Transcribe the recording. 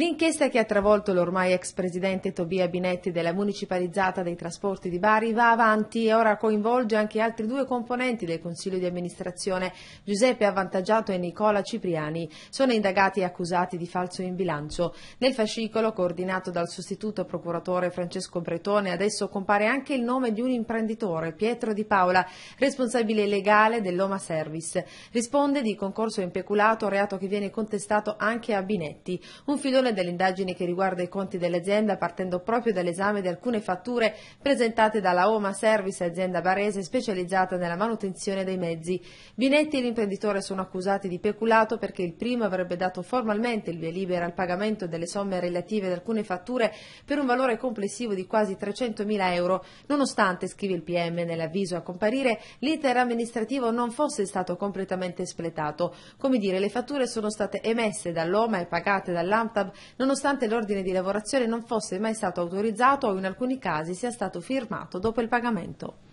L'inchiesta che ha travolto l'ormai ex presidente Tobia Binetti della municipalizzata dei trasporti di Bari va avanti e ora coinvolge anche altri due componenti del Consiglio di amministrazione, Giuseppe Avvantaggiato e Nicola Cipriani. Sono indagati e accusati di falso in bilancio. Nel fascicolo, coordinato dal sostituto procuratore Francesco Bretone, adesso compare anche il nome di un imprenditore, Pietro Di Paola, responsabile legale dell'Oma Service. Risponde di concorso impeculato, reato che viene contestato anche a Binetti. Un filone conclusione dell'indagine che riguarda i conti dell'azienda partendo proprio dall'esame di alcune fatture presentate dalla Oma Service, azienda barese specializzata nella manutenzione dei mezzi. Binetti e l'imprenditore sono accusati di peculato perché il primo avrebbe dato formalmente il via libera al pagamento delle somme relative ad alcune fatture per un valore complessivo di quasi 300.000 euro, nonostante, scrive il PM nell'avviso a comparire, l'iter amministrativo non fosse stato completamente espletato. Come dire, le fatture sono state emesse dall'OMA e pagate dall'AMTA nonostante l'ordine di lavorazione non fosse mai stato autorizzato o in alcuni casi sia stato firmato dopo il pagamento.